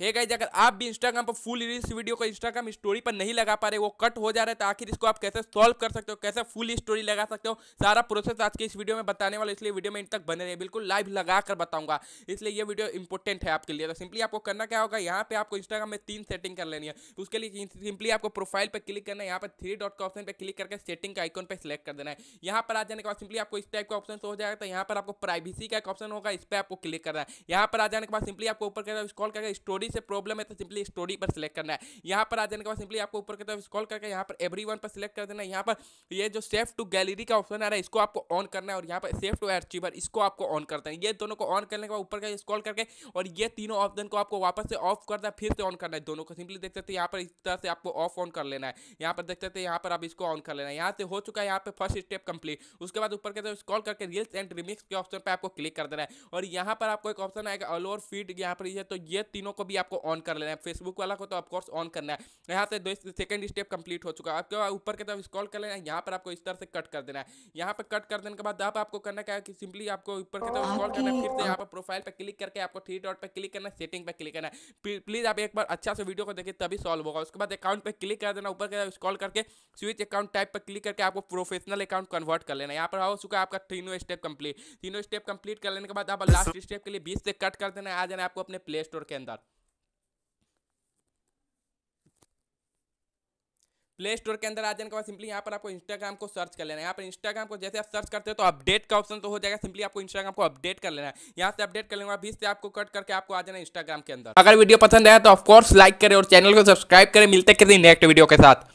hey guys अगर आप भी इंस्टाग्राम पर फुल रील्स वीडियो को इंस्टाग्राम स्टोरी पर नहीं लगा पा रहे वो कट हो जा रहा है तो आखिर इसको आप कैसे सॉल्व कर सकते हो कैसे फुल स्टोरी लगा सकते हो सारा प्रोसेस आज के इस वीडियो में बताने वाला इसलिए वीडियो में इन तक बने रहे बिल्कुल लाइव लगा कर बताऊंगा इसलिए ये वीडियो इंपॉर्टेंट है आपके लिए तो सिंपली आपको करना क्या होगा यहाँ पे आपको इंस्टाग्राम में तीन सेटिंग कर लेनी है उसके लिए सिंपली आपको प्रोफाइल पर क्लिक करना है यहाँ पर थ्री डॉट का ऑप्शन पर क्लिक करके सेटिंग का आइकन पर सिलेक्ट कर देना है यहाँ पर आ जाने के बाद सिंपली आपको इस टाइप का ऑप्शन हो जाएगा तो यहाँ पर आपको प्राइवेसी का एक ऑप्शन होगा इस पर आपको क्लिक करना है यहाँ पर आ जाने के बाद सिंपली आपको ऊपर कर करके स्टोरी स्टोरी से प्रॉब्लम है तो सिंपली स्टोरी पर सिलेक्ट करना है यहाँ पर आ जाने के बाद सिंपली आपको ऊपर की तरफ स्कॉल करके यहाँ पर एवरी पर सिलेक्ट कर देना यहाँ पर ये जो सेफ टू गैलरी का ऑप्शन आ रहा है इसको आपको ऑन करना है और यहाँ पर सेफ टू अचीवर इसको आपको ऑन करना है ये दोनों को ऑन करने के बाद ऊपर का स्कॉल करके और ये तीनों ऑप्शन को आपको वापस से ऑफ करना है फिर से ऑन करना है दोनों को सिंपली देख सकते यहाँ पर इस तरह से आपको ऑफ ऑन कर लेना है यहाँ पर देख सकते यहाँ पर आप इसको ऑन कर लेना है यहाँ से हो चुका है यहाँ पर फर्स्ट स्टेप कंप्लीट उसके बाद ऊपर की तरफ स्कॉल करके रील्स एंड रिमिक्स के ऑप्शन पर आपको क्लिक कर देना है और यहाँ पर आपको एक ऑप्शन आएगा अलोर फीड यहाँ पर तो ये तीनों को भी आपको ऑन कर लेना है फेसबुक वाला को तो ऑफकोर्स ऑन करना है यहाँ से दो सेकेंड स्टेप कंप्लीट हो चुका है आपके ऊपर की तरफ स्कॉल कर लेना है यहाँ पर आपको इस तरह से कट कर देना है यहाँ पर कट कर देने के बाद अब आपको करना क्या है कि सिंपली आपको ऊपर की तरफ स्कॉल करना है फिर से यहाँ पर प्रोफाइल पर क्लिक करके आपको थ्री डॉट पर क्लिक करना है सेटिंग पर क्लिक करना है प्लीज़ आप एक बार अच्छा से वीडियो को देखिए तभी सॉल्व होगा उसके बाद अकाउंट पर क्लिक कर देना ऊपर की तरफ स्कॉल करके स्विच अकाउंट टाइप पर क्लिक करके आपको प्रोफेशनल अकाउंट कन्वर्ट कर लेना यहाँ पर हो चुका है आपका तीनों स्टेप कंप्लीट तीनों स्टेप कंप्लीट कर लेने के बाद आप लास्ट स्टेप के लिए बीस से कट कर देना आ जाना आपको अपने प्ले स्टोर के अंदर प्ले स्टोर के अंदर आ जाने के बाद सिंपली यहाँ पर आपको इंस्टाग्राम को सर्च कर लेना है यहाँ पर इंस्टाग्राम को जैसे आप सर्च करते हो तो अपडेट का ऑप्शन तो हो जाएगा सिंपली आपको इंस्टाग्राम को अपडेट कर लेना है यहाँ से अपडेट कर लेना बीस से आपको कट करके आपको आ जाना इंस्टाग्राम के अंदर अगर वीडियो पसंद आया तो ऑफकोर्स लाइक करें और चैनल को सब्सक्राइब करें मिलते किसी नेक्स्ट वीडियो के साथ